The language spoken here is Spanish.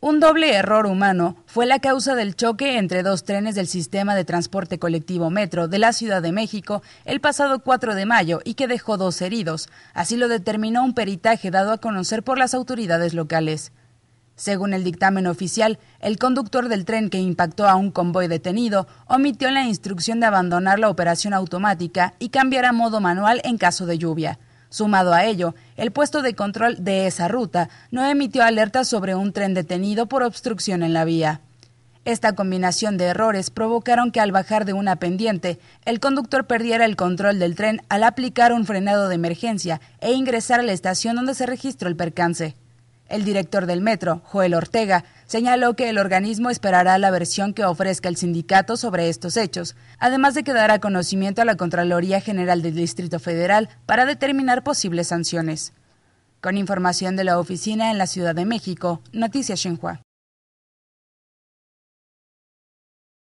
Un doble error humano fue la causa del choque entre dos trenes del sistema de transporte colectivo Metro de la Ciudad de México el pasado 4 de mayo y que dejó dos heridos. Así lo determinó un peritaje dado a conocer por las autoridades locales. Según el dictamen oficial, el conductor del tren que impactó a un convoy detenido omitió la instrucción de abandonar la operación automática y cambiar a modo manual en caso de lluvia. Sumado a ello, el puesto de control de esa ruta no emitió alerta sobre un tren detenido por obstrucción en la vía. Esta combinación de errores provocaron que al bajar de una pendiente, el conductor perdiera el control del tren al aplicar un frenado de emergencia e ingresar a la estación donde se registró el percance. El director del metro, Joel Ortega, señaló que el organismo esperará la versión que ofrezca el sindicato sobre estos hechos, además de que dará conocimiento a la Contraloría General del Distrito Federal para determinar posibles sanciones. Con información de la oficina en la Ciudad de México, Noticias Xinhua.